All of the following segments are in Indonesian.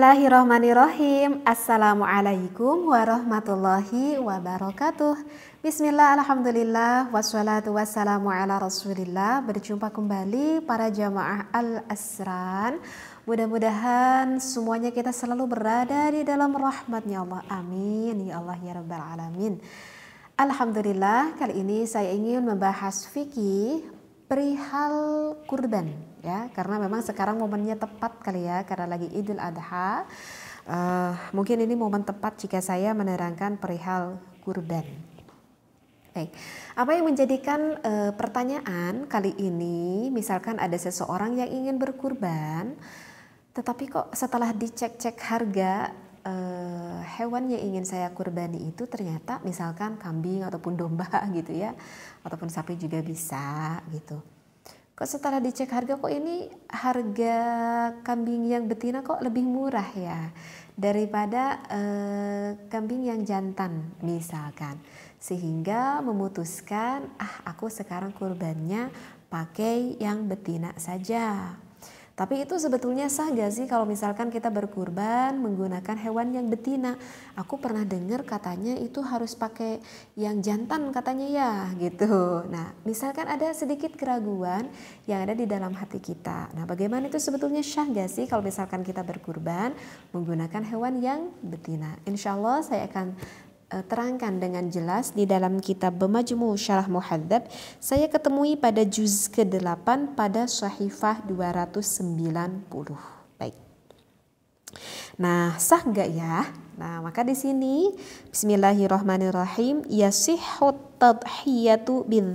Bismillahirrahmanirrahim. Assalamualaikum warahmatullahi wabarakatuh. Bismillah, alhamdulillah, wassalatu wassalamu ala rasulillah. Berjumpa kembali para jamaah Al-Asran. Mudah-mudahan semuanya kita selalu berada di dalam rahmatnya Allah. Amin. Ya Allah, ya Rabbal Alamin. Alhamdulillah, kali ini saya ingin membahas fikih perihal kurban ya karena memang sekarang momennya tepat kali ya karena lagi Idul Adha uh, mungkin ini momen tepat jika saya menerangkan perihal kurban baik apa yang menjadikan uh, pertanyaan kali ini misalkan ada seseorang yang ingin berkurban tetapi kok setelah dicek-cek harga uh, hewan yang ingin saya kurbani itu ternyata misalkan kambing ataupun domba gitu ya ataupun sapi juga bisa gitu kok setelah dicek harga kok ini harga kambing yang betina kok lebih murah ya daripada eh, kambing yang jantan misalkan sehingga memutuskan ah aku sekarang kurbannya pakai yang betina saja tapi itu sebetulnya sah gak sih kalau misalkan kita berkurban menggunakan hewan yang betina? Aku pernah dengar katanya itu harus pakai yang jantan katanya ya gitu. Nah, misalkan ada sedikit keraguan yang ada di dalam hati kita. Nah, bagaimana itu sebetulnya sah gak sih kalau misalkan kita berkurban menggunakan hewan yang betina? Insya Allah saya akan Eh, terangkan dengan jelas di dalam kitab Bemajmu Syarah Muhadzab saya ketemui pada juz ke-8 pada sahifah 290 baik nah sah nggak ya nah maka di sini bismillahirrahmanirrahim yasihhu tadhiyatu bil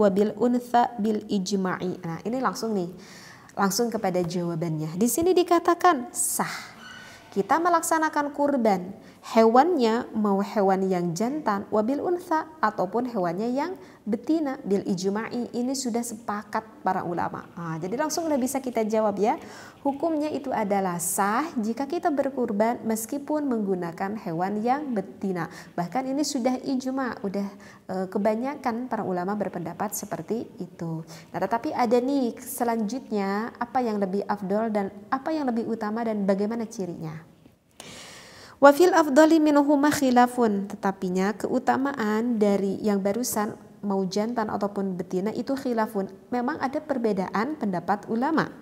wa bil untha bil ijma'i nah ini langsung nih langsung kepada jawabannya di sini dikatakan sah kita melaksanakan kurban hewannya mau hewan yang jantan wabil unsa ataupun hewannya yang betina bil ijma'i ini sudah sepakat para ulama nah, jadi langsung udah bisa kita jawab ya hukumnya itu adalah sah jika kita berkurban meskipun menggunakan hewan yang betina bahkan ini sudah ijma udah e, kebanyakan para ulama berpendapat seperti itu nah tetapi ada nih selanjutnya apa yang lebih afdol dan apa yang lebih utama dan bagaimana cirinya Wafil afdali minuhuma khilafun, tetapinya keutamaan dari yang barusan mau jantan ataupun betina itu khilafun. Memang ada perbedaan pendapat ulama.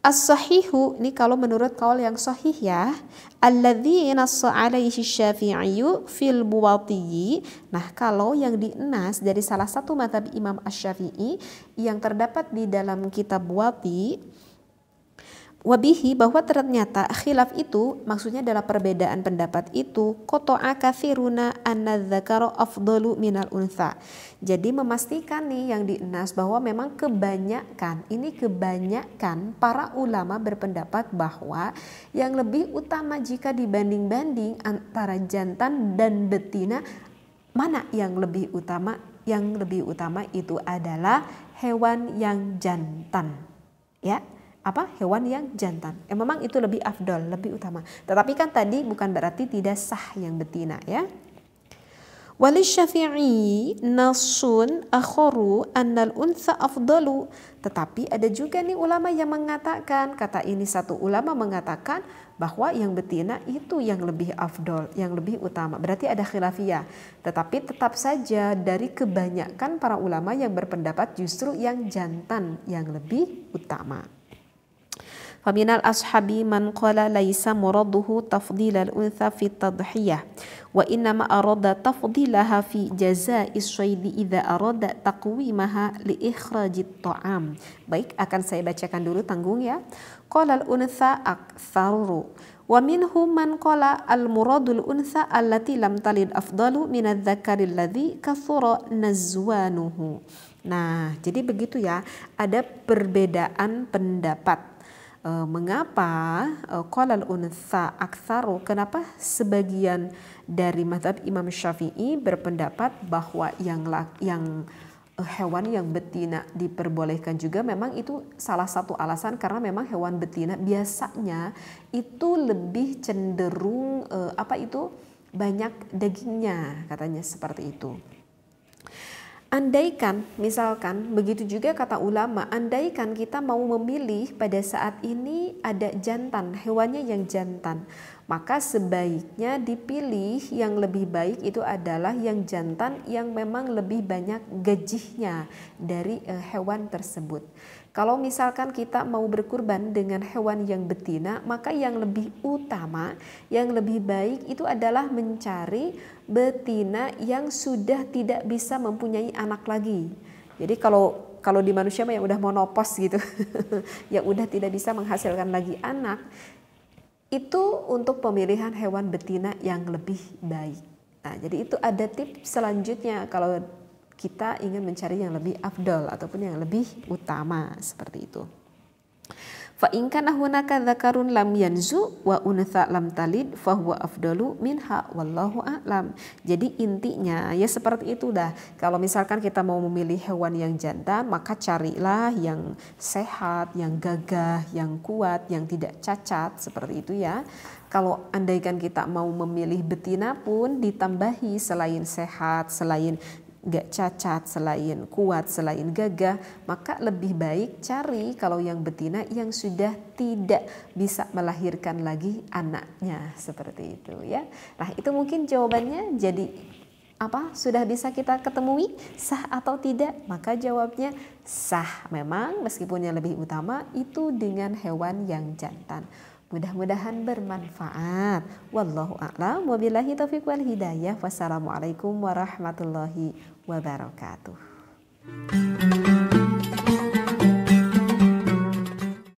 As-sahihu ini kalau menurut kaul yang sahih ya, Alladhi nassa alaihi syafi'iyu fil muwatiyyi. Nah, kalau yang dienas dari salah satu matabi Imam as syafii yang terdapat di dalam kitab buwati wabihi bahwa ternyata khilaf itu maksudnya adalah perbedaan pendapat itu koto'a kathiruna an afdalu minal unsa Jadi memastikan nih yang dienas bahwa memang kebanyakan ini kebanyakan para ulama berpendapat bahwa yang lebih utama jika dibanding-banding antara jantan dan betina mana yang lebih utama? Yang lebih utama itu adalah hewan yang jantan. Ya, apa hewan yang jantan. Ya, memang itu lebih afdol, lebih utama. Tetapi kan tadi bukan berarti tidak sah yang betina ya. Wali syafi'i nasun akhoru annal unsa afdalu. Tetapi ada juga nih ulama yang mengatakan, kata ini satu ulama mengatakan bahwa yang betina itu yang lebih afdol, yang lebih utama. Berarti ada khilafiyah. Tetapi tetap saja dari kebanyakan para ulama yang berpendapat justru yang jantan yang lebih utama. ومن الأصحاب من قال ليس مراده تفضيل الأنثى في التضحية وإنما أراد تفضيلها في جزاء الصيد إذا أراد تقويمها لإخراج الطعام baik akan saya bacakan dulu tanggung ya قال الأنثى أكثر ومنهم من قال المراد الأنثى التي لم تلد أفضل من الذكر الذي كثر نزوانه nah jadi begitu ya ada perbedaan pendapat Eh, mengapa eh, qalal uh, unsa aksaru kenapa sebagian dari mazhab Imam Syafi'i berpendapat bahwa yang yang eh, hewan yang betina diperbolehkan juga memang itu salah satu alasan karena memang hewan betina biasanya itu lebih cenderung apa itu banyak dagingnya katanya seperti itu. Andaikan, misalkan, begitu juga kata ulama, andaikan kita mau memilih pada saat ini ada jantan, hewannya yang jantan, maka sebaiknya dipilih yang lebih baik itu adalah yang jantan yang memang lebih banyak gajihnya dari eh, hewan tersebut. Kalau misalkan kita mau berkurban dengan hewan yang betina, maka yang lebih utama, yang lebih baik itu adalah mencari betina yang sudah tidak bisa mempunyai anak lagi. Jadi kalau kalau di manusia mah yang udah monopos gitu, yang udah tidak bisa menghasilkan lagi anak, itu untuk pemilihan hewan betina yang lebih baik. Nah, jadi itu ada tips selanjutnya kalau kita ingin mencari yang lebih afdol ataupun yang lebih utama seperti itu. Fa in kana hunaka dzakarun lam yanzu wa unsa lam talid fa huwa afdalu minha wallahu a'lam. Jadi intinya ya seperti itu dah. Kalau misalkan kita mau memilih hewan yang jantan, maka carilah yang sehat, yang gagah, yang kuat, yang tidak cacat seperti itu ya. Kalau andaikan kita mau memilih betina pun ditambahi selain sehat, selain gak cacat, selain kuat, selain gagah, maka lebih baik cari kalau yang betina yang sudah tidak bisa melahirkan lagi anaknya seperti itu ya. Nah, itu mungkin jawabannya jadi apa sudah bisa kita ketemui sah atau tidak maka jawabnya sah memang meskipun yang lebih utama itu dengan hewan yang jantan Mudah-mudahan bermanfaat. Wallahu a'lam wabillahi taufiq wal hidayah. Wassalamualaikum warahmatullahi wabarakatuh.